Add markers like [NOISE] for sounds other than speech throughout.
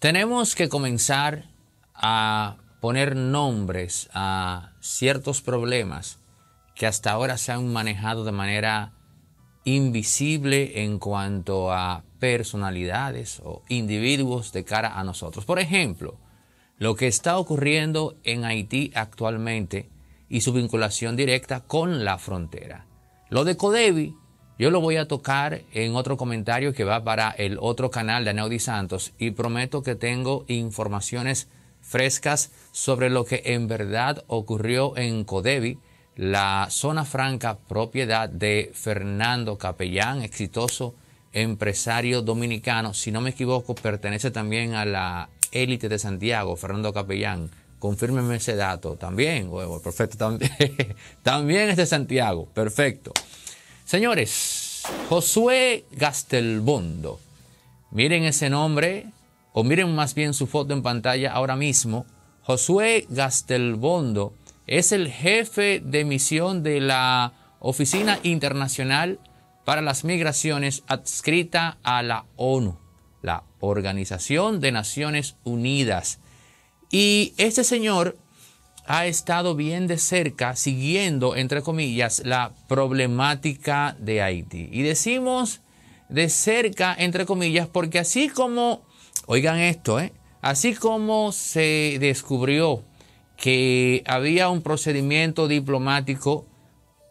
Tenemos que comenzar a poner nombres a ciertos problemas que hasta ahora se han manejado de manera invisible en cuanto a personalidades o individuos de cara a nosotros. Por ejemplo, lo que está ocurriendo en Haití actualmente y su vinculación directa con la frontera. Lo de Codevi yo lo voy a tocar en otro comentario que va para el otro canal de Anaudi Santos y prometo que tengo informaciones frescas sobre lo que en verdad ocurrió en Codevi, la zona franca propiedad de Fernando Capellán, exitoso empresario dominicano, si no me equivoco, pertenece también a la élite de Santiago, Fernando Capellán. Confírmeme ese dato también, huevo, perfecto, [LAUGHS] también es de Santiago, perfecto. Señores, Josué Gastelbondo. Miren ese nombre, o miren más bien su foto en pantalla ahora mismo. Josué Gastelbondo es el jefe de misión de la Oficina Internacional para las Migraciones adscrita a la ONU, la Organización de Naciones Unidas. Y este señor ha estado bien de cerca siguiendo, entre comillas, la problemática de Haití. Y decimos de cerca, entre comillas, porque así como, oigan esto, eh, así como se descubrió que había un procedimiento diplomático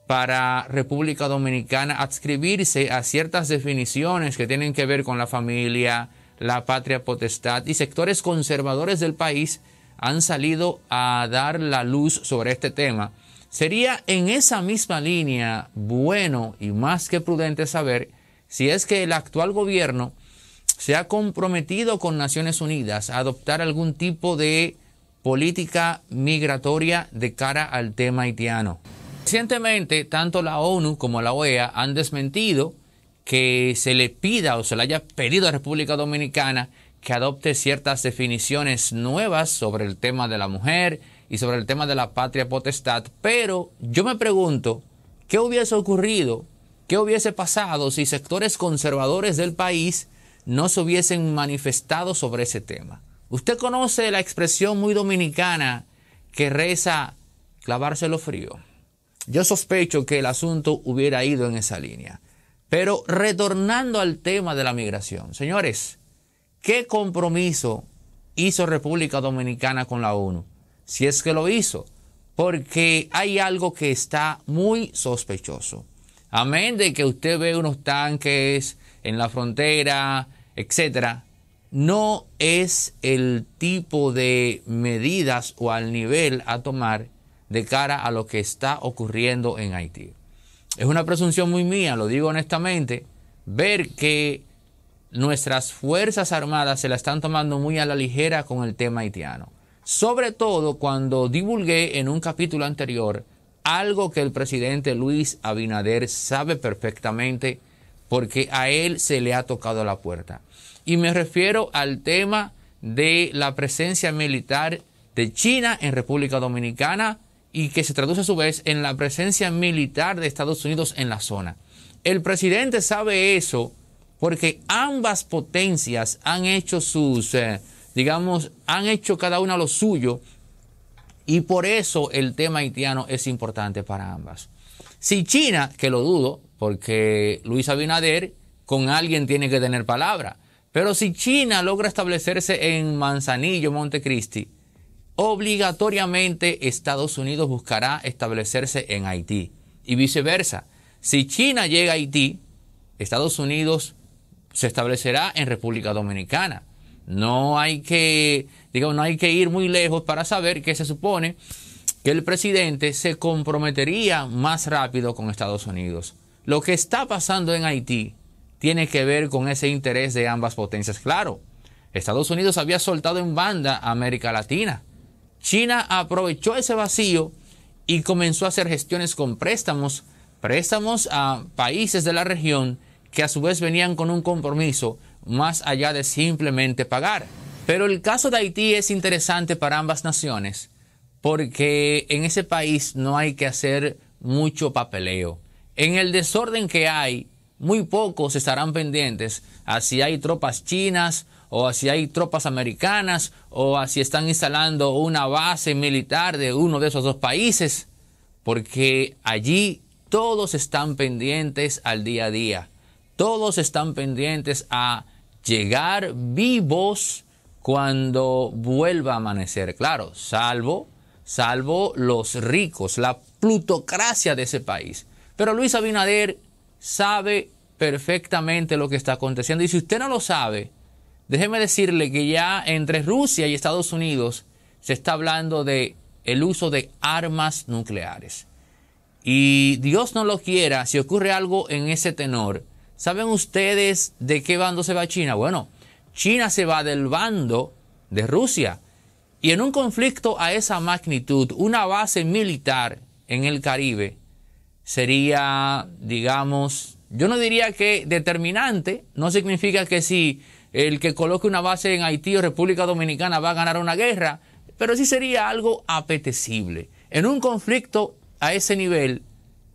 para República Dominicana adscribirse a ciertas definiciones que tienen que ver con la familia, la patria potestad y sectores conservadores del país, han salido a dar la luz sobre este tema, sería en esa misma línea bueno y más que prudente saber si es que el actual gobierno se ha comprometido con Naciones Unidas a adoptar algún tipo de política migratoria de cara al tema haitiano. Recientemente, tanto la ONU como la OEA han desmentido que se le pida o se le haya pedido a República Dominicana que adopte ciertas definiciones nuevas sobre el tema de la mujer y sobre el tema de la patria potestad, pero yo me pregunto, ¿qué hubiese ocurrido, qué hubiese pasado si sectores conservadores del país no se hubiesen manifestado sobre ese tema? Usted conoce la expresión muy dominicana que reza clavárselo frío. Yo sospecho que el asunto hubiera ido en esa línea. Pero retornando al tema de la migración, señores, ¿Qué compromiso hizo República Dominicana con la ONU? Si es que lo hizo, porque hay algo que está muy sospechoso. Amén de que usted ve unos tanques en la frontera, etcétera, no es el tipo de medidas o al nivel a tomar de cara a lo que está ocurriendo en Haití. Es una presunción muy mía, lo digo honestamente, ver que nuestras Fuerzas Armadas se la están tomando muy a la ligera con el tema haitiano. Sobre todo cuando divulgué en un capítulo anterior algo que el presidente Luis Abinader sabe perfectamente porque a él se le ha tocado la puerta. Y me refiero al tema de la presencia militar de China en República Dominicana y que se traduce a su vez en la presencia militar de Estados Unidos en la zona. El presidente sabe eso porque ambas potencias han hecho sus, eh, digamos, han hecho cada una lo suyo y por eso el tema haitiano es importante para ambas. Si China, que lo dudo, porque Luis Abinader con alguien tiene que tener palabra, pero si China logra establecerse en Manzanillo, Montecristi, obligatoriamente Estados Unidos buscará establecerse en Haití y viceversa. Si China llega a Haití, Estados Unidos se establecerá en República Dominicana. No hay que, no hay que ir muy lejos para saber que se supone que el presidente se comprometería más rápido con Estados Unidos. Lo que está pasando en Haití tiene que ver con ese interés de ambas potencias. Claro, Estados Unidos había soltado en banda a América Latina. China aprovechó ese vacío y comenzó a hacer gestiones con préstamos, préstamos a países de la región que a su vez venían con un compromiso más allá de simplemente pagar. Pero el caso de Haití es interesante para ambas naciones, porque en ese país no hay que hacer mucho papeleo. En el desorden que hay, muy pocos estarán pendientes a si hay tropas chinas o a si hay tropas americanas o a si están instalando una base militar de uno de esos dos países, porque allí todos están pendientes al día a día. Todos están pendientes a llegar vivos cuando vuelva a amanecer. Claro, salvo, salvo los ricos, la plutocracia de ese país. Pero Luis Abinader sabe perfectamente lo que está aconteciendo. Y si usted no lo sabe, déjeme decirle que ya entre Rusia y Estados Unidos se está hablando de el uso de armas nucleares. Y Dios no lo quiera, si ocurre algo en ese tenor, ¿Saben ustedes de qué bando se va China? Bueno, China se va del bando de Rusia. Y en un conflicto a esa magnitud, una base militar en el Caribe sería, digamos, yo no diría que determinante, no significa que si el que coloque una base en Haití o República Dominicana va a ganar una guerra, pero sí sería algo apetecible. En un conflicto a ese nivel,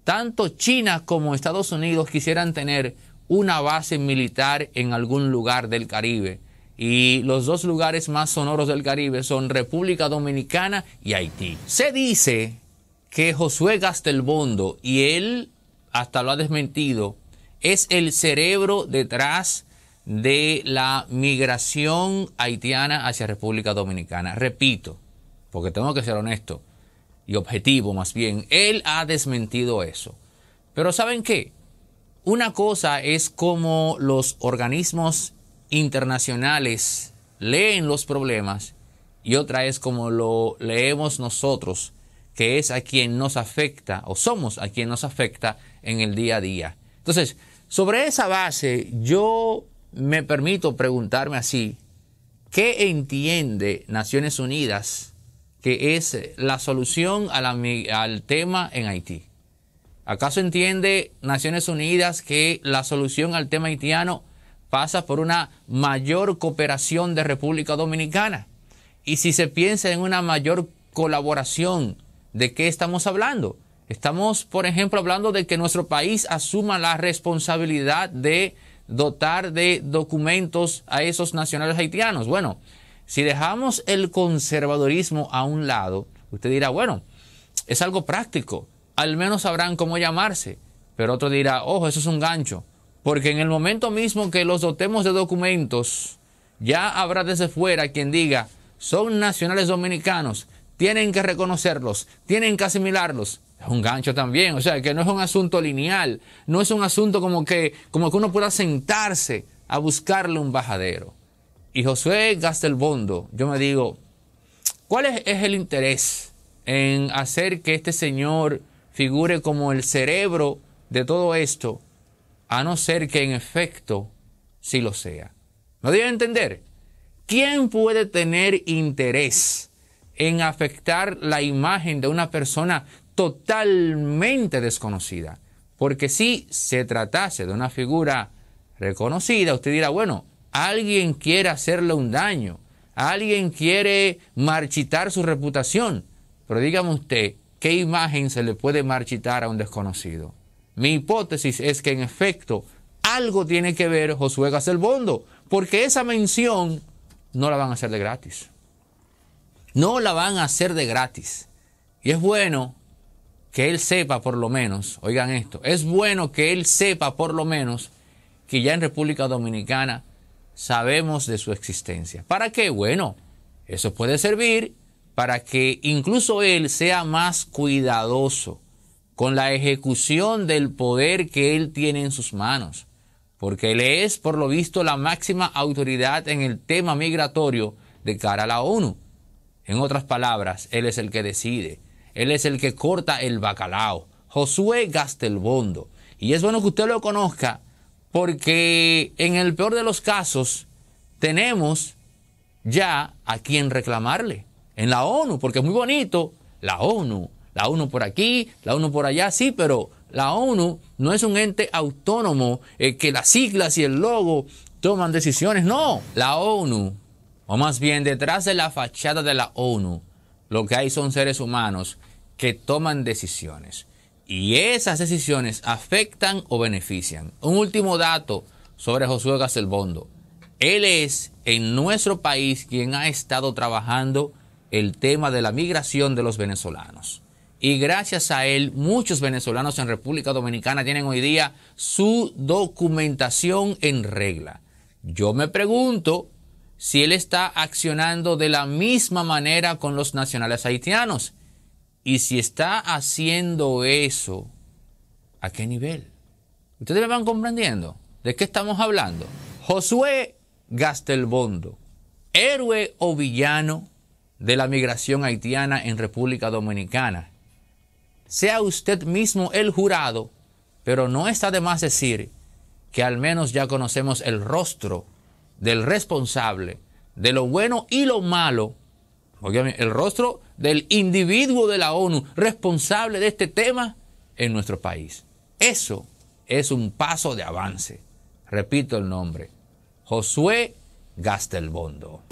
tanto China como Estados Unidos quisieran tener una base militar en algún lugar del Caribe. Y los dos lugares más sonoros del Caribe son República Dominicana y Haití. Se dice que Josué Gastelbondo, y él hasta lo ha desmentido, es el cerebro detrás de la migración haitiana hacia República Dominicana. Repito, porque tengo que ser honesto y objetivo más bien, él ha desmentido eso. Pero ¿saben qué? Una cosa es cómo los organismos internacionales leen los problemas y otra es como lo leemos nosotros, que es a quien nos afecta o somos a quien nos afecta en el día a día. Entonces, sobre esa base, yo me permito preguntarme así, ¿qué entiende Naciones Unidas que es la solución al tema en Haití? ¿Acaso entiende Naciones Unidas que la solución al tema haitiano pasa por una mayor cooperación de República Dominicana? Y si se piensa en una mayor colaboración, ¿de qué estamos hablando? Estamos, por ejemplo, hablando de que nuestro país asuma la responsabilidad de dotar de documentos a esos nacionales haitianos. Bueno, si dejamos el conservadurismo a un lado, usted dirá, bueno, es algo práctico al menos sabrán cómo llamarse. Pero otro dirá, ojo, eso es un gancho. Porque en el momento mismo que los dotemos de documentos, ya habrá desde fuera quien diga, son nacionales dominicanos, tienen que reconocerlos, tienen que asimilarlos. Es un gancho también, o sea, que no es un asunto lineal, no es un asunto como que, como que uno pueda sentarse a buscarle un bajadero. Y José Gastelbondo, yo me digo, ¿cuál es el interés en hacer que este señor figure como el cerebro de todo esto, a no ser que en efecto sí lo sea. ¿No debe entender? ¿Quién puede tener interés en afectar la imagen de una persona totalmente desconocida? Porque si se tratase de una figura reconocida, usted dirá, bueno, alguien quiere hacerle un daño, alguien quiere marchitar su reputación, pero dígame usted, ¿Qué imagen se le puede marchitar a un desconocido? Mi hipótesis es que en efecto algo tiene que ver Josué Bondo, porque esa mención no la van a hacer de gratis. No la van a hacer de gratis. Y es bueno que él sepa por lo menos, oigan esto, es bueno que él sepa por lo menos que ya en República Dominicana sabemos de su existencia. ¿Para qué? Bueno, eso puede servir para que incluso él sea más cuidadoso con la ejecución del poder que él tiene en sus manos, porque él es, por lo visto, la máxima autoridad en el tema migratorio de cara a la ONU. En otras palabras, él es el que decide, él es el que corta el bacalao, Josué Gastelbondo. Y es bueno que usted lo conozca, porque en el peor de los casos, tenemos ya a quien reclamarle en la ONU, porque es muy bonito la ONU, la ONU por aquí, la ONU por allá, sí, pero la ONU no es un ente autónomo eh, que las siglas y el logo toman decisiones, no, la ONU, o más bien detrás de la fachada de la ONU, lo que hay son seres humanos que toman decisiones y esas decisiones afectan o benefician. Un último dato sobre Josué gaselbondo Él es en nuestro país quien ha estado trabajando el tema de la migración de los venezolanos. Y gracias a él, muchos venezolanos en República Dominicana tienen hoy día su documentación en regla. Yo me pregunto si él está accionando de la misma manera con los nacionales haitianos. Y si está haciendo eso, ¿a qué nivel? Ustedes me van comprendiendo. ¿De qué estamos hablando? Josué Gastelbondo, héroe o villano de la migración haitiana en República Dominicana. Sea usted mismo el jurado, pero no está de más decir que al menos ya conocemos el rostro del responsable de lo bueno y lo malo, el rostro del individuo de la ONU responsable de este tema en nuestro país. Eso es un paso de avance. Repito el nombre, Josué Gastelbondo.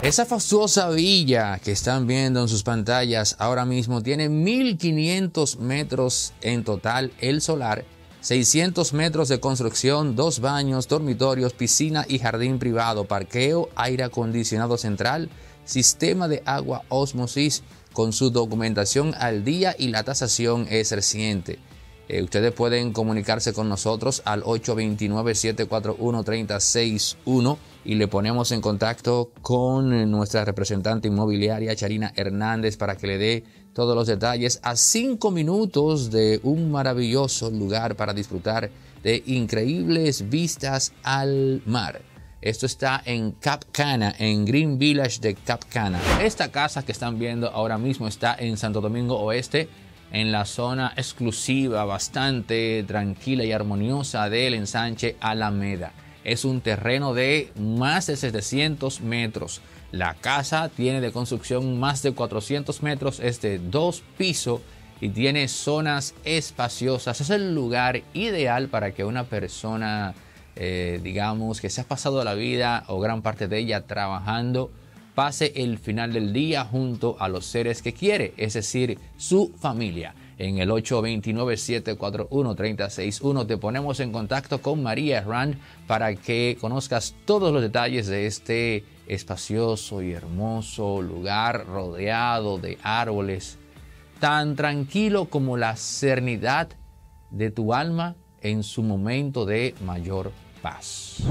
Esa fastuosa villa que están viendo en sus pantallas ahora mismo tiene 1500 metros en total el solar, 600 metros de construcción, dos baños, dormitorios, piscina y jardín privado, parqueo, aire acondicionado central, sistema de agua osmosis con su documentación al día y la tasación es reciente. Eh, ustedes pueden comunicarse con nosotros al 829 741 361 y le ponemos en contacto con eh, nuestra representante inmobiliaria Charina Hernández para que le dé todos los detalles a cinco minutos de un maravilloso lugar para disfrutar de increíbles vistas al mar. Esto está en Cap Cana, en Green Village de Cap Cana. Esta casa que están viendo ahora mismo está en Santo Domingo Oeste, en la zona exclusiva, bastante tranquila y armoniosa del ensanche Alameda. Es un terreno de más de 700 metros. La casa tiene de construcción más de 400 metros, es de dos pisos y tiene zonas espaciosas. Es el lugar ideal para que una persona, eh, digamos, que se ha pasado la vida o gran parte de ella trabajando, pase el final del día junto a los seres que quiere, es decir, su familia. En el 829-741-361 te ponemos en contacto con María Herrán para que conozcas todos los detalles de este espacioso y hermoso lugar rodeado de árboles, tan tranquilo como la serenidad de tu alma en su momento de mayor paz.